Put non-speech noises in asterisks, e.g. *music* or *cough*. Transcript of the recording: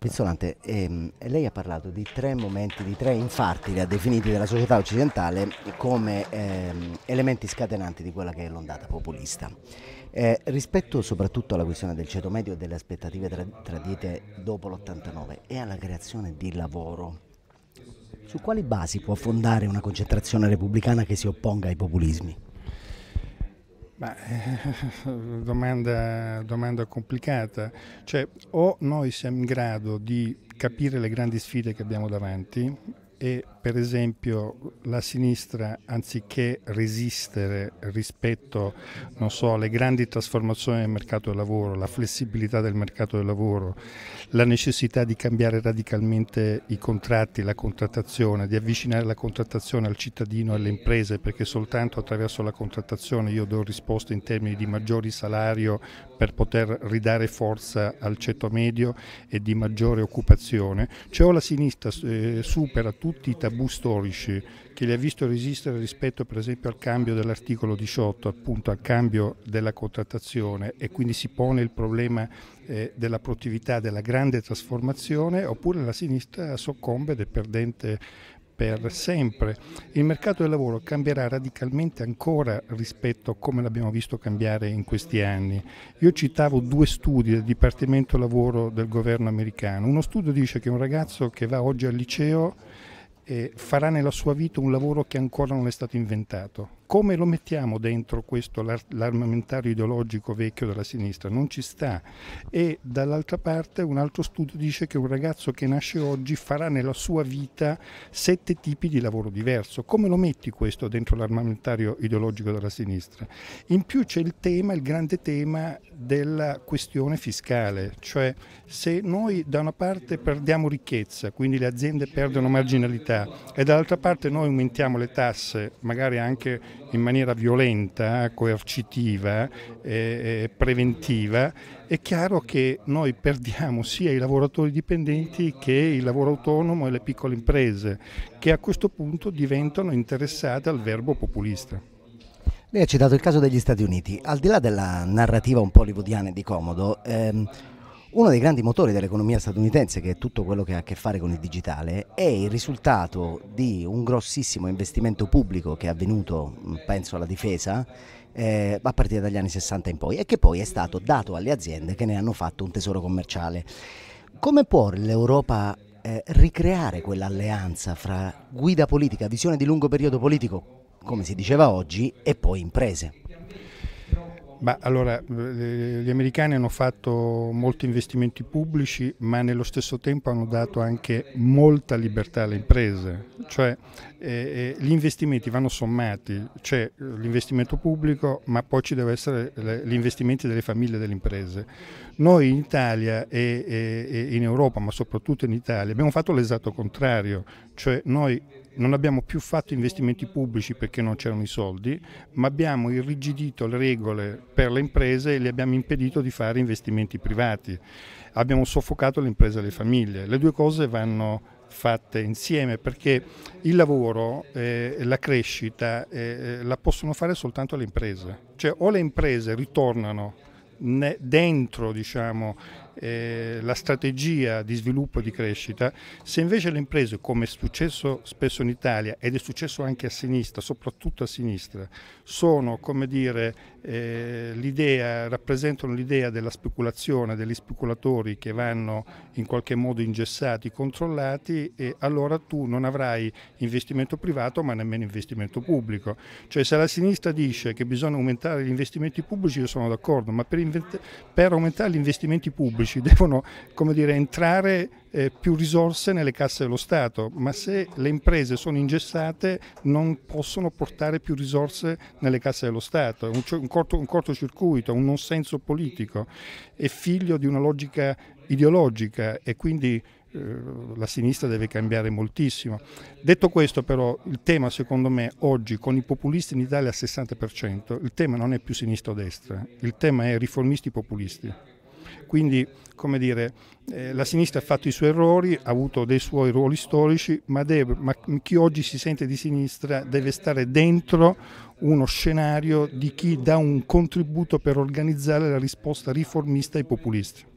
Pizzolante, ehm, lei ha parlato di tre momenti, di tre infarti, li ha definiti della società occidentale come ehm, elementi scatenanti di quella che è l'ondata populista. Eh, rispetto soprattutto alla questione del ceto medio e delle aspettative tra tradite dopo l'89 e alla creazione di lavoro, su quali basi può fondare una concentrazione repubblicana che si opponga ai populismi? Beh, *laughs* domanda, domanda, complicata. Cioè, o noi siamo in grado di capire le grandi sfide che abbiamo davanti e per esempio la sinistra anziché resistere rispetto so, alle grandi trasformazioni del mercato del lavoro, la flessibilità del mercato del lavoro, la necessità di cambiare radicalmente i contratti, la contrattazione, di avvicinare la contrattazione al cittadino e alle imprese perché soltanto attraverso la contrattazione io do risposte in termini di maggiori salario per poter ridare forza al ceto medio e di maggiore occupazione, cioè o la sinistra eh, supera tutto tutti i tabù storici che li ha visto resistere rispetto per esempio al cambio dell'articolo 18, appunto al cambio della contrattazione e quindi si pone il problema eh, della produttività, della grande trasformazione, oppure la sinistra soccombe ed è perdente per sempre. Il mercato del lavoro cambierà radicalmente ancora rispetto a come l'abbiamo visto cambiare in questi anni. Io citavo due studi del Dipartimento Lavoro del governo americano. Uno studio dice che un ragazzo che va oggi al liceo farà nella sua vita un lavoro che ancora non è stato inventato come lo mettiamo dentro questo l'armamentario ideologico vecchio della sinistra? Non ci sta. E dall'altra parte un altro studio dice che un ragazzo che nasce oggi farà nella sua vita sette tipi di lavoro diverso. Come lo metti questo dentro l'armamentario ideologico della sinistra? In più c'è il tema, il grande tema della questione fiscale, cioè se noi da una parte perdiamo ricchezza, quindi le aziende perdono marginalità e dall'altra parte noi aumentiamo le tasse, magari anche in maniera violenta, eh, coercitiva, eh, preventiva, è chiaro che noi perdiamo sia i lavoratori dipendenti che il lavoro autonomo e le piccole imprese, che a questo punto diventano interessate al verbo populista. Lei ha citato il caso degli Stati Uniti, al di là della narrativa un po' hollywoodiana e di comodo, ehm, uno dei grandi motori dell'economia statunitense, che è tutto quello che ha a che fare con il digitale, è il risultato di un grossissimo investimento pubblico che è avvenuto, penso alla difesa, eh, a partire dagli anni 60 in poi e che poi è stato dato alle aziende che ne hanno fatto un tesoro commerciale. Come può l'Europa eh, ricreare quell'alleanza fra guida politica, visione di lungo periodo politico, come si diceva oggi, e poi imprese? Bah, allora, eh, gli americani hanno fatto molti investimenti pubblici, ma nello stesso tempo hanno dato anche molta libertà alle imprese, cioè eh, eh gli investimenti vanno sommati, c'è eh, l'investimento pubblico, ma poi ci deve essere gli investimenti delle famiglie e delle imprese. Noi in Italia e, e, e in Europa, ma soprattutto in Italia, abbiamo fatto l'esatto contrario, cioè noi non abbiamo più fatto investimenti pubblici perché non c'erano i soldi, ma abbiamo irrigidito le regole per le imprese e le abbiamo impedito di fare investimenti privati. Abbiamo soffocato le imprese e le famiglie. Le due cose vanno fatte insieme perché il lavoro, eh, la crescita eh, eh, la possono fare soltanto le imprese. Cioè o le imprese ritornano dentro diciamo, eh, la strategia di sviluppo e di crescita, se invece le imprese, come è successo spesso in Italia ed è successo anche a sinistra, soprattutto a sinistra, sono come dire, eh, l'idea, rappresentano l'idea della speculazione, degli speculatori che vanno in qualche modo ingessati, controllati, e allora tu non avrai investimento privato ma nemmeno investimento pubblico. Cioè se la sinistra dice che bisogna aumentare gli investimenti pubblici io sono d'accordo, ma per, invent- per aumentare gli investimenti pubblici pubblici, devono dire, entrare eh, più risorse nelle casse dello Stato, ma se le imprese sono ingessate non possono portare più risorse nelle casse dello Stato, è un, un, corto, un cortocircuito, un non senso politico, è figlio di una logica ideologica e quindi eh, la sinistra deve cambiare moltissimo. Detto questo però il tema secondo me oggi con i populisti in Italia al 60%, il tema non è più sinistra o destra, il tema è riformisti populisti. Quindi, come dire, eh, la sinistra ha fatto i suoi errori, ha avuto dei suoi ruoli storici, ma, deve, ma chi oggi si sente di sinistra deve stare dentro uno scenario di chi dà un contributo per organizzare la risposta riformista ai populisti.